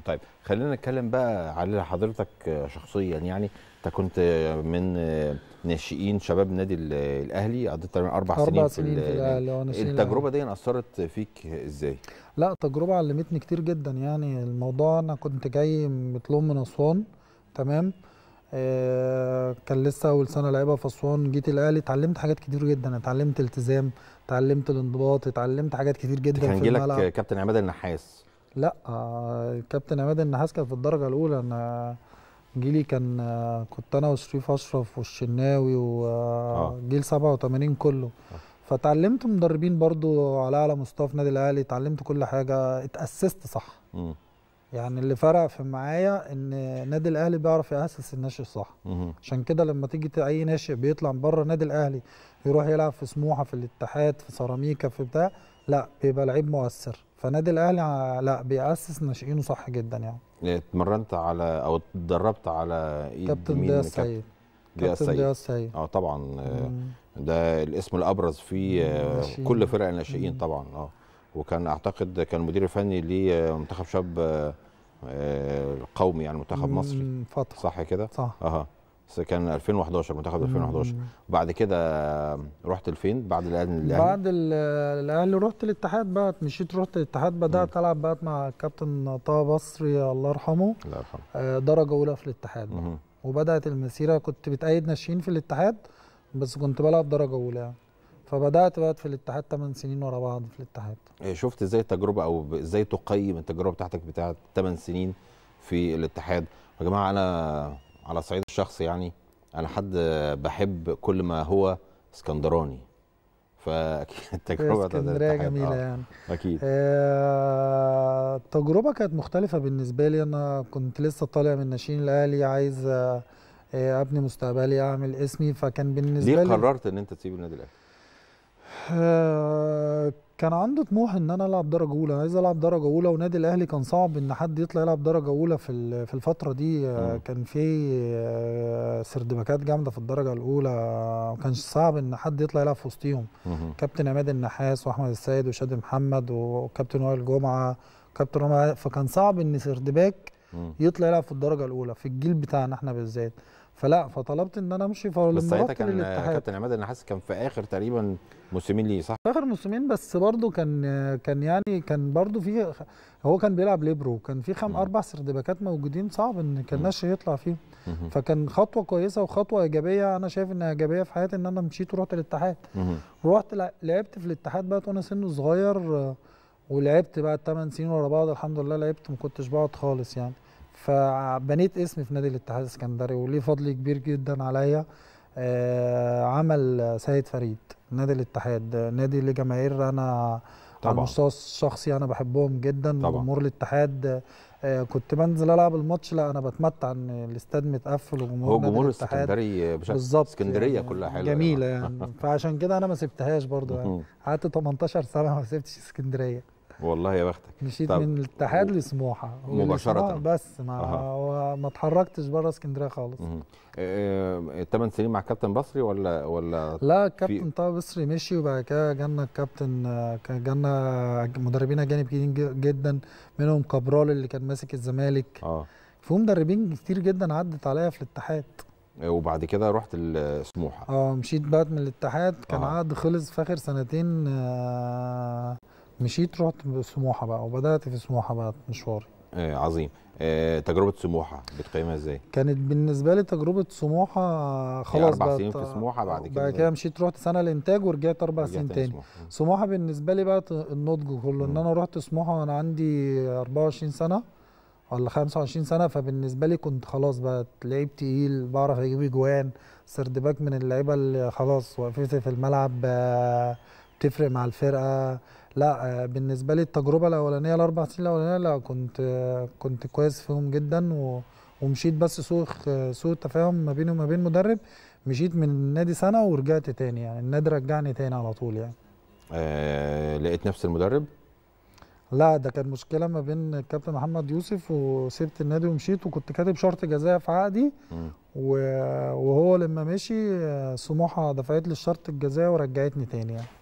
طيب خلينا نتكلم بقى على حضرتك شخصيا يعني انت كنت من ناشئين شباب نادي الاهلي قضيت تقريبا اربع سنين, سنين في, سنين في الاهلي اه، التجربه دي اثرت فيك ازاي؟ لا تجربه علمتني كتير جدا يعني الموضوع انا كنت جاي مطلوب من اسوان تمام آه كان لسه اول سنه لعبها في اسوان جيت الاهلي اتعلمت حاجات كتير جدا اتعلمت التزام اتعلمت الانضباط اتعلمت حاجات كتير جدا في الملعب كان جيلك كابتن عماد النحاس لا الكابتن آه، عماد النحاس كان في الدرجه الاولى انا جيلي كان آه، كنت انا وشريف اشرف والشناوي وجيل آه، 87 كله فتعلمت مدربين برضو على اعلى مستوى في النادي الاهلي اتعلمت كل حاجه اتاسست صح يعني اللي فرق في معايا ان النادي الاهلي بيعرف ياسس الناشئ صح عشان كده لما تيجي اي ناشئ بيطلع بره النادي الاهلي يروح يلعب في سموحه في الاتحاد في سيراميكا في بتاع لا بيبقى لعيب مؤثر فنادي الاهلي لا بيأسس ناشئينه صح جدا يعني. يعني اتمرنت على او اتدربت على ايد كابتن ضياء السيد كابتن ضياء السيد اه طبعا آه، ده الاسم الابرز في آه، كل فرق الناشئين طبعا اه وكان اعتقد كان المدير الفني لمنتخب آه، شاب القومي يعني منتخب مصري فترة صح كده؟ صح اها بس كان 2011 منتخب 2011 وبعد كده آه، رحت لفين بعد الاهلي بعد الاهلي رحت الاتحاد بقى مشيت رحت الاتحاد بدات العب بقى مع الكابتن طه بصري الله يرحمه الله يرحمه آه، درجه اولى في الاتحاد مم. وبدات المسيره كنت بتأيد ناشئين في الاتحاد بس كنت بلعب درجه اولى يعني. فبدات بقى في الاتحاد 8 سنين ورا بعض في الاتحاد إيه، شفت ازاي التجربه او ازاي تقيم التجربه بتاعتك بتاعت 8 سنين في الاتحاد يا جماعه انا على الصعيد الشخصي يعني انا حد بحب كل ما هو اسكندراني فاكيد التجربه اسكندريه جميله آه. يعني اكيد آه التجربه كانت مختلفه بالنسبه لي انا كنت لسه طالع من ناشئين الاهلي عايز آه, آه، ابني مستقبلي اعمل اسمي فكان بالنسبه لي ليه قررت ان انت تسيب النادي الاهلي؟ آه كان عندي طموح ان انا العب درجه اولى عايز العب درجه اولى ونادي الاهلي كان صعب ان حد يطلع يلعب درجه اولى في في الفتره دي آه، م. كان في آه، سردباكات جامده في الدرجه الاولى وكان صعب ان حد يطلع يلعب في وسطيهم كابتن عماد النحاس واحمد السيد وشادي محمد وكابتن وائل جمعه كابتن رمى فكان صعب ان سردباك يطلع يلعب في الدرجه الاولى في الجيل بتاعنا احنا بالذات فلا فطلبت ان انا امشي بس ساعتها كان كابتن عماد انا حاسس كان في اخر تقريبا موسمين ليه صح؟ اخر موسمين بس برضه كان كان يعني كان برضه في هو كان بيلعب ليبرو كان في خم اربع سردباكات موجودين صعب ان كان ناشئ يطلع فيهم فكان خطوه كويسه وخطوه ايجابيه انا شايف انها ايجابيه في حياتي ان انا مشيت ورحت الاتحاد رحت لعبت في الاتحاد بقى وانا سنه صغير ولعبت بقى الثمان سنين ورا بعض الحمد لله لعبت ما كنتش بقعد خالص يعني فبنيت اسم في نادي الاتحاد الاسكندري وليه فضل كبير جدا عليا آه، عمل سيد فريد نادي الاتحاد نادي لجماهير انا طبعا. على المستوى الشخصي انا بحبهم جدا جمهور الاتحاد آه، كنت بنزل العب الماتش لا انا بتمتع ان الاستاد متقفل وجمهور هو جمهور السكندري بشكل بالظبط اسكندريه يعني كلها حلوه جميله يعني. يعني فعشان كده انا ما سبتهاش برضو يعني قعدت 18 سنه ما سبتش اسكندريه والله يا بختك مشيت من الاتحاد لسموحه مباشره بس ما أه. ما اتحركتش بره اسكندريه خالص الثمان آه, آه، سنين مع كابتن بصري ولا ولا لا الكابتن طه بصري مشي وبعد كده جالنا الكابتن آه، جالنا مدربين اجانب كتير جدا منهم كابرال اللي كان ماسك الزمالك اه في مدربين كتير جدا عدت عليا في الاتحاد آه، وبعد كده رحت السموحه اه مشيت بقى من الاتحاد كان آه. عقد خلص في اخر سنتين آه مشيت رحت سموحه بقى وبدات في سموحه بقى مشواري آه عظيم آه تجربه سموحه بتقيمها ازاي كانت بالنسبه لي تجربه سموحه خلاص اربع سنين في سموحه بعد كده بعد كده مشيت رحت سنه الانتاج ورجعت اربع سنين تاني سموحة. سموحه بالنسبه لي بقى النضج كله ان انا رحت سموحه وانا عندي 24 سنه ولا 25 سنه فبالنسبه لي كنت خلاص بقى لعيب تقيل بعرف اجيب اجوان سرد باك من اللعيبه اللي خلاص وقفت في الملعب آه، بتفرق مع الفرقه لا آه، بالنسبه لي التجربه الاولانيه الاربع سنين الاولانيه لا كنت آه، كنت كويس فيهم جدا ومشيت بس سوء سوء تفاهم ما بيني وما بين مدرب مشيت من النادي سنه ورجعت تاني يعني النادي رجعني تاني على طول يعني آه لقيت نفس المدرب لا ده كان مشكله ما بين الكابتن محمد يوسف وسبت النادي ومشيت وكنت كاتب شرط جزائي في عقدي وهو لما مشي آه، سموحه دفعت لي الشرط الجزائي ورجعتني تاني يعني